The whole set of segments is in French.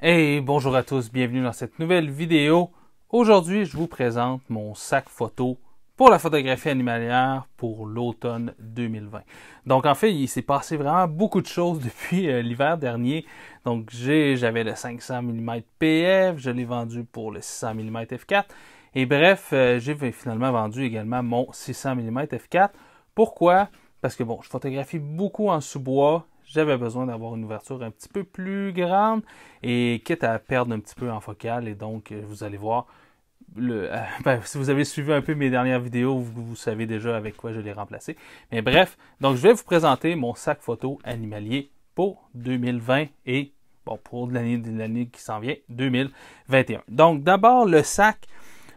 Hey, bonjour à tous, bienvenue dans cette nouvelle vidéo. Aujourd'hui, je vous présente mon sac photo pour la photographie animalière pour l'automne 2020. Donc en fait, il s'est passé vraiment beaucoup de choses depuis euh, l'hiver dernier. Donc j'avais le 500 mm PF, je l'ai vendu pour le 600 mm f4. Et bref, euh, j'ai finalement vendu également mon 600 mm f4. Pourquoi? Parce que bon, je photographie beaucoup en sous-bois, j'avais besoin d'avoir une ouverture un petit peu plus grande et quitte à perdre un petit peu en focale. Et donc, euh, vous allez voir, le, euh, ben, si vous avez suivi un peu mes dernières vidéos, vous, savez déjà avec quoi je l'ai remplacé. Mais bref, donc je vais vous présenter mon sac photo animalier pour 2020 et bon, pour l'année, qui s'en vient, 2021. Donc d'abord, le sac.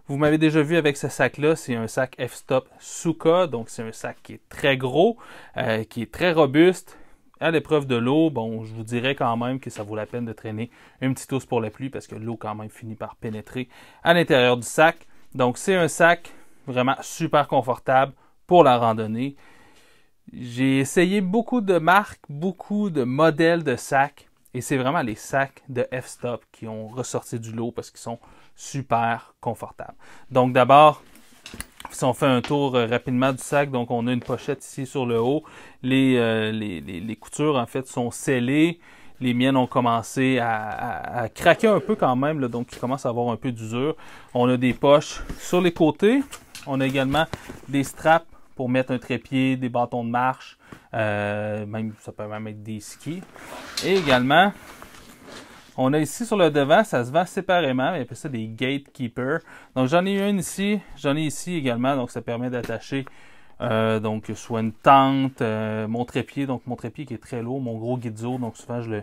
Vous m'avez déjà vu avec ce sac-là, c'est un sac F-Stop Suka, donc c'est un sac qui est très gros, euh, qui est très robuste, à l'épreuve de l'eau, bon, je vous dirais quand même que ça vaut la peine de traîner un petit os pour la pluie parce que l'eau quand même finit par pénétrer à l'intérieur du sac. Donc c'est un sac vraiment super confortable pour la randonnée. J'ai essayé beaucoup de marques, beaucoup de modèles de sacs et c'est vraiment les sacs de F-Stop qui ont ressorti du lot parce qu'ils sont super confortables. Donc d'abord, si on fait un tour euh, rapidement du sac, donc on a une pochette ici sur le haut. Les, euh, les, coutures, en fait, sont scellées. Les miennes ont commencé à, craquer un peu quand même, donc il commence à avoir un peu d'usure. On a des poches sur les côtés. On a également des straps pour mettre un trépied, des bâtons de marche, euh, même ça peut même être des skis. Et également, on a ici sur le devant, ça se vend séparément, mais on appelle ça des gatekeepers. Donc j'en ai une ici, j'en ai ici également, donc ça permet d'attacher euh, donc soit une tente, euh, mon trépied, donc mon trépied qui est très lourd, mon gros guidzo, donc souvent je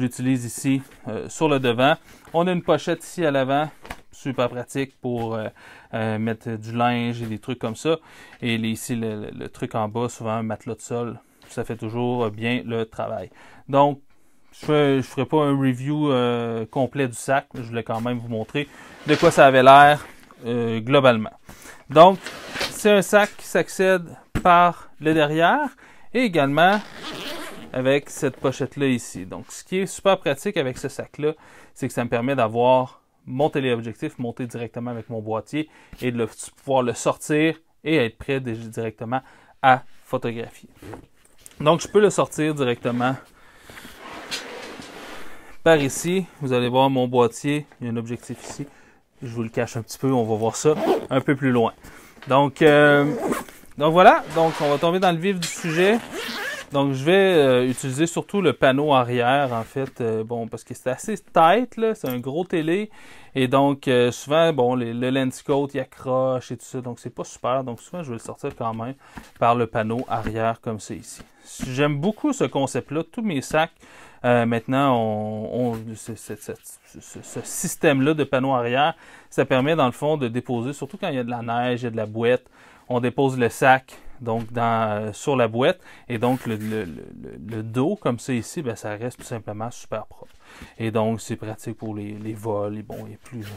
l'utilise ici euh, sur le devant. On a une pochette ici à l'avant, super pratique pour mettre du linge et des trucs comme ça. Et ici le, le, truc en bas, souvent un matelas de sol, ça fait toujours bien le travail. Donc je ne ferai pas un review euh, complet du sac, mais je voulais quand même vous montrer de quoi ça avait l'air euh, globalement. Donc, c'est un sac qui s'accède par le derrière et également avec cette pochette-là ici. Donc, ce qui est super pratique avec ce sac-là, c'est que ça me permet d'avoir mon téléobjectif monté directement avec mon boîtier et de pouvoir le sortir et être prêt directement à photographier. Donc, je peux le sortir directement par ici, vous allez voir mon boîtier. Il y a un objectif ici. Je vous le cache un petit peu. On va voir ça un peu plus loin. Donc, euh, donc voilà. Donc, on va tomber dans le vif du sujet. Donc, je vais euh, utiliser surtout le panneau arrière, en fait, euh, bon, parce que c'est assez tight, c'est un gros télé. Et donc, euh, souvent, bon, le lens il accroche et tout ça. Donc, c'est pas super. Donc, souvent, je vais le sortir quand même par le panneau arrière, comme c'est ici. J'aime beaucoup ce concept-là. Tous mes sacs, maintenant, ont ce, ce système-là de panneau arrière, ça permet, dans le fond, de déposer, surtout quand il y a de la neige, il y a de la boîte, on dépose le sac donc euh, sur la boîte. Et donc le, dos, comme ça ici, ben, ça reste tout simplement super propre. Et donc c'est pratique pour les, vols et bon, et plus euh,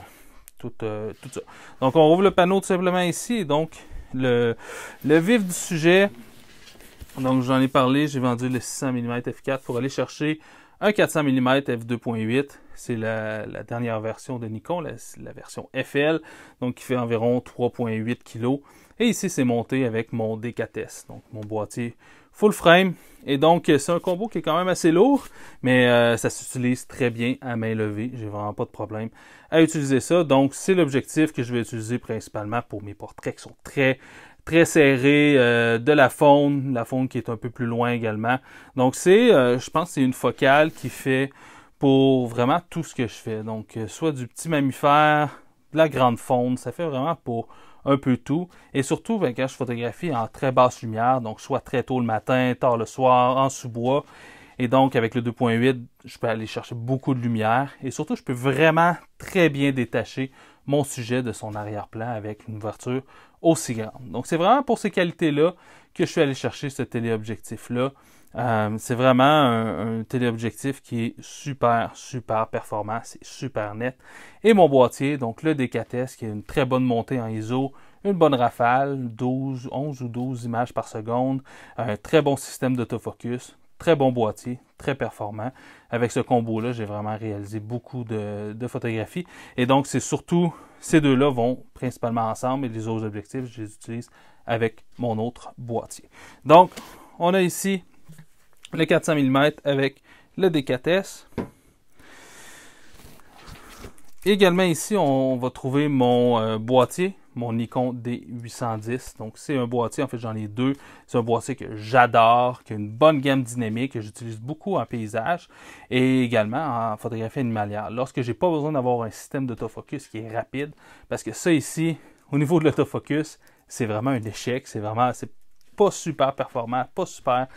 tout, euh, tout, ça. Donc on ouvre le panneau tout simplement ici. Et donc le, vif du sujet, donc j'en ai parlé, j'ai vendu le 600 mm F4 pour aller chercher un 400 mm f2.8. C'est la, dernière version de Nikon, la, la, version FL, donc qui fait environ 3.8 kg. Et ici, c'est monté avec mon DKTS, donc mon boîtier full frame. Et donc, c'est un combo qui est quand même assez lourd, mais euh, ça s'utilise très bien à main levée. J'ai vraiment pas de problème à utiliser ça. Donc, c'est l'objectif que je vais utiliser principalement pour mes portraits qui sont très très serrés, euh, de la faune, la faune qui est un peu plus loin également. Donc, c'est, euh, je pense, c'est une focale qui fait pour vraiment tout ce que je fais. Donc, soit du petit mammifère, de la grande faune, ça fait vraiment pour un peu tout. Et surtout, ben, quand je photographie en très basse lumière, donc soit très tôt le matin, tard le soir, en sous-bois. Et donc, avec le 2.8, je peux aller chercher beaucoup de lumière. Et surtout, je peux vraiment très bien détacher mon sujet de son arrière-plan avec une ouverture aussi grande. Donc, c'est vraiment pour ces qualités-là que je suis allé chercher ce téléobjectif-là. Euh, c'est vraiment un, téléobjectif qui est super, super performant, c'est super net. Et mon boîtier, donc le DKTS, qui a une très bonne montée en ISO, une bonne rafale, 12, 11 ou 12 images par seconde, un très bon système d'autofocus. Très bon boîtier, très performant. Avec ce combo-là, j'ai vraiment réalisé beaucoup de, photographies. Et donc, c'est surtout ces deux-là vont principalement ensemble et les autres objectifs, je les utilise avec mon autre boîtier. Donc, on a ici le 400 mm avec le D4S. Également ici, on va trouver mon euh, boîtier mon Nikon D810. Donc, c'est un boîtier, en fait, j'en ai deux. C'est un boîtier que j'adore, qui a une bonne gamme dynamique, que j'utilise beaucoup en paysage et également en photographie animalière. Lorsque j'ai pas besoin d'avoir un système d'autofocus qui est rapide, parce que ça ici, au niveau de l'autofocus, c'est vraiment un échec. C'est vraiment, c'est pas super performant, pas super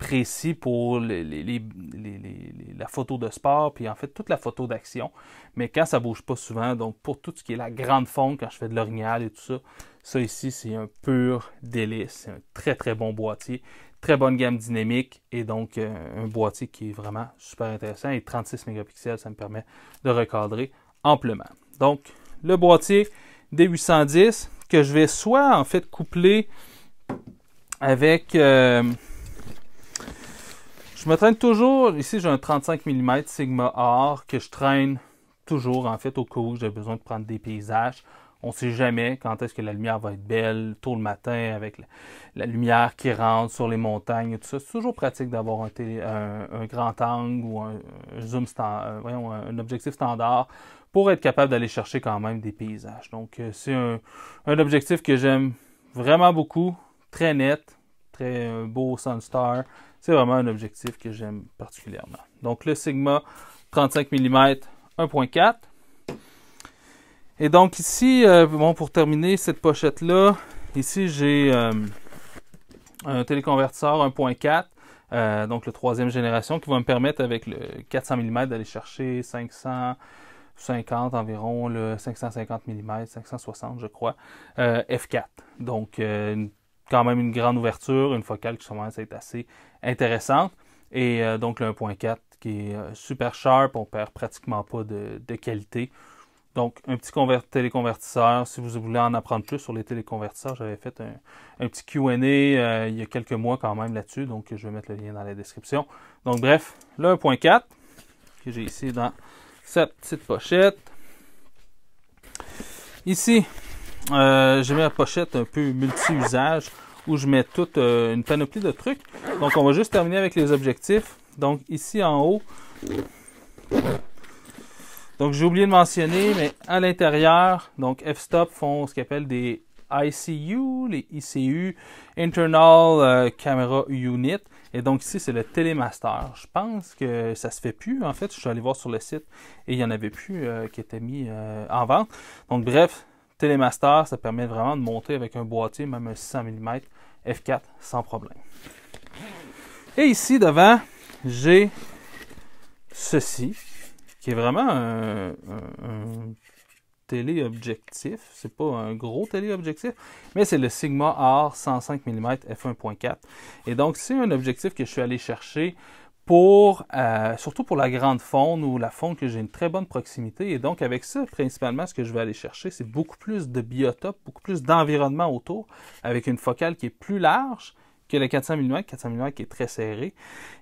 précis pour la photo de sport, puis en fait toute la photo d'action. Mais quand ça bouge pas souvent, donc pour tout ce qui est la grande fonte, quand je fais de l'orignal et tout ça, ça ici c'est un pur délice. C'est un très très bon boîtier, très bonne gamme dynamique et donc euh, un boîtier qui est vraiment super intéressant. Et 36 mégapixels, ça me permet de recadrer amplement. Donc le boîtier D810 que je vais soit en fait coupler avec. Euh, je me traîne toujours, ici j'ai un 35 mm Sigma R que je traîne toujours en fait au cas où j'ai besoin de prendre des paysages. On ne sait jamais quand est-ce que la lumière va être belle, tôt le matin avec la, lumière qui rentre sur les montagnes et tout ça. C'est toujours pratique d'avoir un, grand angle ou un, zoom standard, euh, voyons, un objectif standard pour être capable d'aller chercher quand même des paysages. Donc euh, c'est un, objectif que j'aime vraiment beaucoup, très net, très euh, beau Sunstar. C'est vraiment un objectif que j'aime particulièrement. Donc le Sigma 35 mm 1.4. Et donc ici, euh, bon, pour terminer cette pochette-là, ici j'ai euh, un téléconvertisseur 1.4, euh, donc le troisième génération, qui va me permettre avec le 400 mm d'aller chercher 550 environ, le 550 mm, 560 je crois, f4. Donc quand même une grande ouverture, une focale qui commence à être assez intéressante. Et euh, donc le 1.4 qui est euh, super sharp, on perd pratiquement pas de, qualité. Donc, un petit téléconvertisseur. Si vous voulez en apprendre plus sur les téléconvertisseurs, j'avais fait un, petit QA euh, il y a quelques mois quand même là-dessus. Donc, je vais mettre le lien dans la description. Donc, bref, le 1.4 que j'ai ici dans cette petite pochette. Ici, j'ai mis pochette un peu multi-usage où je mets toute euh, une panoplie de trucs. Donc on va juste terminer avec les objectifs. Donc ici en haut, donc j'ai oublié de mentionner, mais à l'intérieur, donc f-stop font ce qu'ils appellent des ICU, les ICU, Internal euh, Camera Unit. Et donc ici, c'est le télémaster Je pense que ça se fait plus. En fait, je suis allé voir sur le site et il n'y en avait plus euh, qui était mis en vente. Donc bref, Télémaster, ça permet vraiment de monter avec un boîtier, même un 600 mm F4 sans problème. Et ici devant, j'ai ceci, qui est vraiment un, téléobjectif. C'est pas un gros téléobjectif, mais c'est le Sigma R 105 mm f1.4. Et donc c'est un objectif que je suis allé chercher pour, euh, surtout pour la grande faune ou la faune que j'ai une très bonne proximité. Et donc, avec ça, principalement, ce que je vais aller chercher, c'est beaucoup plus de biotopes, beaucoup plus d'environnement autour, avec une focale qui est plus large que la 400 mm, 400 mm qui est très serré.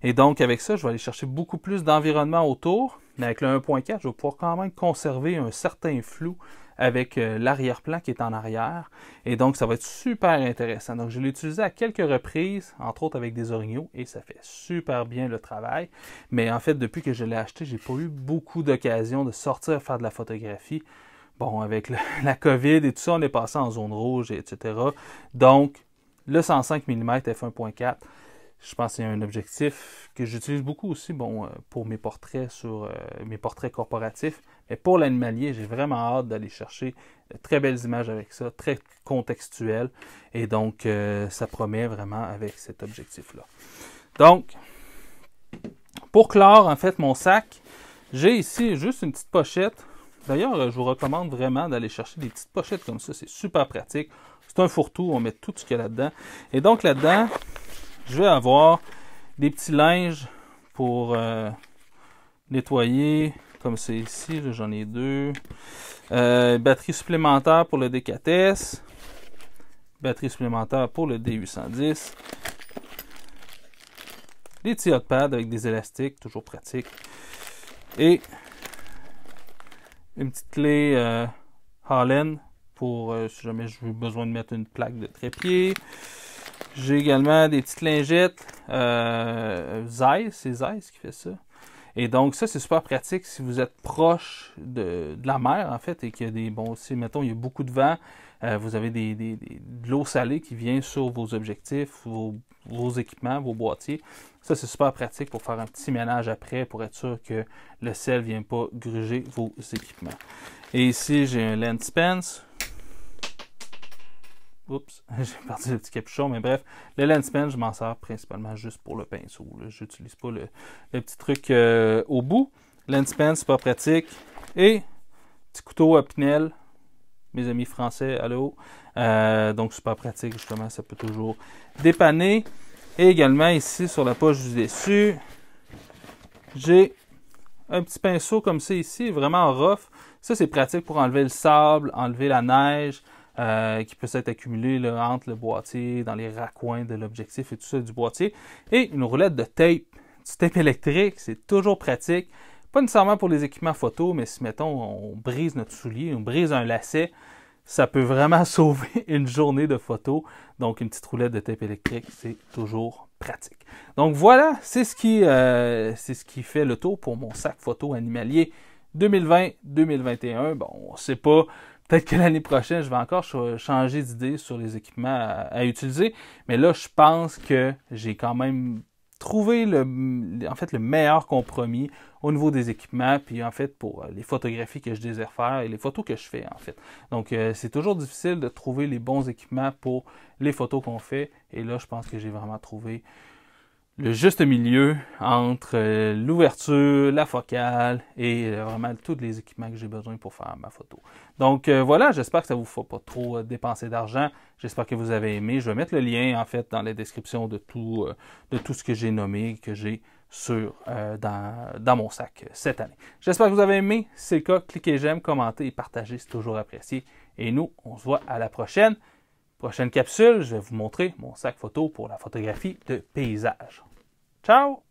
Et donc, avec ça, je vais aller chercher beaucoup plus d'environnement autour. Mais avec le 1.4, je vais pouvoir quand même conserver un certain flou avec euh, l'arrière-plan qui est en arrière. Et donc, ça va être super intéressant. Donc, je l'ai utilisé à quelques reprises, entre autres avec des orignaux, et ça fait super bien le travail. Mais en fait, depuis que je l'ai acheté, j'ai pas eu beaucoup d'occasion de sortir faire de la photographie. Bon, avec la COVID et tout ça, on est passé en zone rouge, etc. Donc, le 105 mm f1.4, je pense que c'est un objectif que j'utilise beaucoup aussi bon, euh, pour mes portraits sur euh, mes portraits corporatifs, et pour l'animalier, j'ai vraiment hâte d'aller chercher de très belles images avec ça, très contextuelles. Et donc, euh, ça promet vraiment avec cet objectif-là. Donc, pour clore, en fait, mon sac, j'ai ici juste une petite pochette. D'ailleurs, je vous recommande vraiment d'aller chercher des petites pochettes comme ça. C'est super pratique. C'est un fourre-tout. On met tout ce qu'il y a là-dedans. Et donc, là-dedans, je vais avoir des petits linges pour euh, nettoyer comme c'est ici. J'en ai deux. Euh, batterie supplémentaire pour le D4S, Batterie supplémentaire pour le D810. Des petits hot pads avec des élastiques, toujours pratique. Et une petite clé euh, Hallen pour euh, si jamais j'ai besoin de mettre une plaque de trépied. J'ai également des petites lingettes euh, Zeiss, c'est Zeiss qui fait ça. Et donc, ça, c'est super pratique si vous êtes proche de, la mer, en fait, et qu'il y a des. Bon, si, mettons, il y a beaucoup de vent, euh, vous avez des, de l'eau salée qui vient sur vos objectifs, vos, équipements, vos boîtiers. Ça, c'est super pratique pour faire un petit ménage après pour être sûr que le sel ne vient pas gruger vos équipements. Et ici, j'ai un lens Oups, j'ai perdu le petit capuchon, mais bref, le lens pen, je m'en sers principalement juste pour le pinceau. Je n'utilise pas le, petit truc euh, au bout. Lens pen, c'est pas pratique. Et petit couteau à Pinel, mes amis français, allô. Euh, donc, c'est pas pratique, justement, ça peut toujours dépanner. Et également, ici, sur la poche du dessus, j'ai un petit pinceau comme ça ici, vraiment rough. Ça, c'est pratique pour enlever le sable, enlever la neige, euh, qui peut s'être accumulé là, entre le boîtier, dans les raccoins de l'objectif et tout ça du boîtier. Et une roulette de tape, du tape électrique, c'est toujours pratique. Pas nécessairement pour les équipements photo, mais si, mettons, on brise notre soulier, on brise un lacet, ça peut vraiment sauver une journée de photo. Donc, une petite roulette de tape électrique, c'est toujours pratique. Donc, voilà, c'est ce, euh, ce qui fait le tour pour mon sac photo animalier 2020-2021. Bon, on ne sait pas Peut-être que l'année prochaine, je vais encore changer d'idée sur les équipements à, utiliser. Mais là, je pense que j'ai quand même trouvé le, en fait, le meilleur compromis au niveau des équipements, puis en fait pour les photographies que je désire faire et les photos que je fais en fait. Donc euh, c'est toujours difficile de trouver les bons équipements pour les photos qu'on fait. Et là, je pense que j'ai vraiment trouvé le juste milieu entre euh, l'ouverture, la focale et euh, vraiment tous les équipements que j'ai besoin pour faire ma photo. Donc euh, voilà, j'espère que ça ne vous fera pas trop dépenser d'argent. J'espère que vous avez aimé. Je vais mettre le lien en fait dans la description de tout, de tout ce que j'ai nommé, que j'ai sur, dans, dans, mon sac cette année. J'espère que vous avez aimé. Si c'est le cas, cliquez j'aime, commentez et partagez, c'est toujours apprécié. Et nous, on se voit à la prochaine. Prochaine capsule, je vais vous montrer mon sac photo pour la photographie de paysage. Ciao!